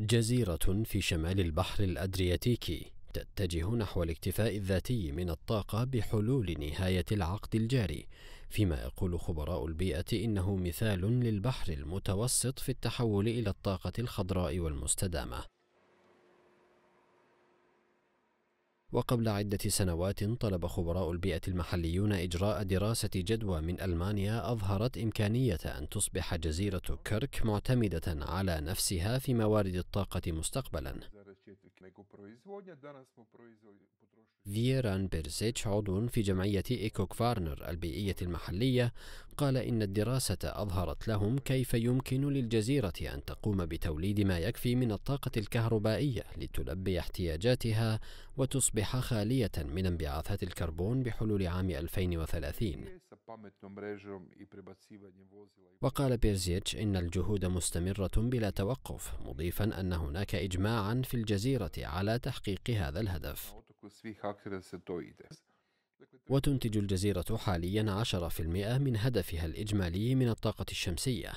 جزيرة في شمال البحر الأدرياتيكي تتجه نحو الاكتفاء الذاتي من الطاقة بحلول نهاية العقد الجاري، فيما يقول خبراء البيئة إنه مثال للبحر المتوسط في التحول إلى الطاقة الخضراء والمستدامة. وقبل عدة سنوات طلب خبراء البيئة المحليون إجراء دراسة جدوى من ألمانيا أظهرت إمكانية أن تصبح جزيرة كرك معتمدة على نفسها في موارد الطاقة مستقبلا فيران بيرسيتش عضو في جمعية إيكوك فارنر البيئية المحلية قال إن الدراسة أظهرت لهم كيف يمكن للجزيرة أن تقوم بتوليد ما يكفي من الطاقة الكهربائية لتلبي احتياجاتها وتصبح خالية من انبعاثات الكربون بحلول عام 2030 وقال بيرزيتش إن الجهود مستمرة بلا توقف مضيفا أن هناك إجماعا في الجزيرة على تحقيق هذا الهدف وتنتج الجزيرة حاليا 10% من هدفها الإجمالي من الطاقة الشمسية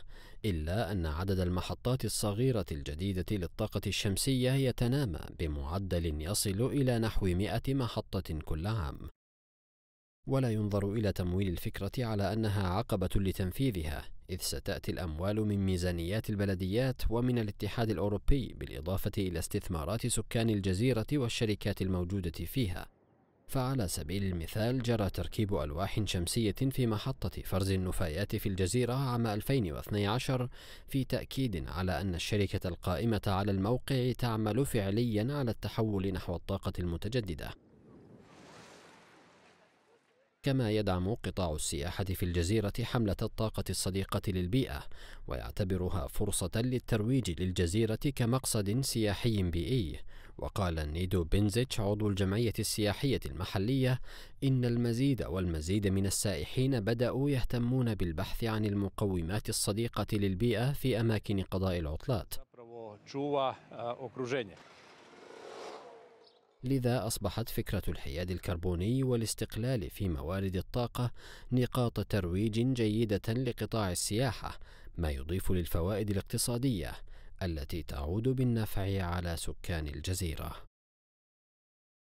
إلا أن عدد المحطات الصغيرة الجديدة للطاقة الشمسية يتنامى بمعدل يصل إلى نحو 100 محطة كل عام ولا ينظر إلى تمويل الفكرة على أنها عقبة لتنفيذها إذ ستأتي الأموال من ميزانيات البلديات ومن الاتحاد الأوروبي بالإضافة إلى استثمارات سكان الجزيرة والشركات الموجودة فيها فعلى سبيل المثال جرى تركيب ألواح شمسية في محطة فرز النفايات في الجزيرة عام 2012 في تأكيد على أن الشركة القائمة على الموقع تعمل فعليا على التحول نحو الطاقة المتجددة كما يدعم قطاع السياحة في الجزيرة حملة الطاقة الصديقة للبيئة ويعتبرها فرصة للترويج للجزيرة كمقصد سياحي بيئي وقال نيدو بنزيتش عضو الجمعية السياحية المحلية إن المزيد والمزيد من السائحين بدأوا يهتمون بالبحث عن المقومات الصديقة للبيئة في أماكن قضاء العطلات لذا أصبحت فكرة الحياد الكربوني والاستقلال في موارد الطاقة نقاط ترويج جيدة لقطاع السياحة، ما يضيف للفوائد الاقتصادية التي تعود بالنفع على سكان الجزيرة.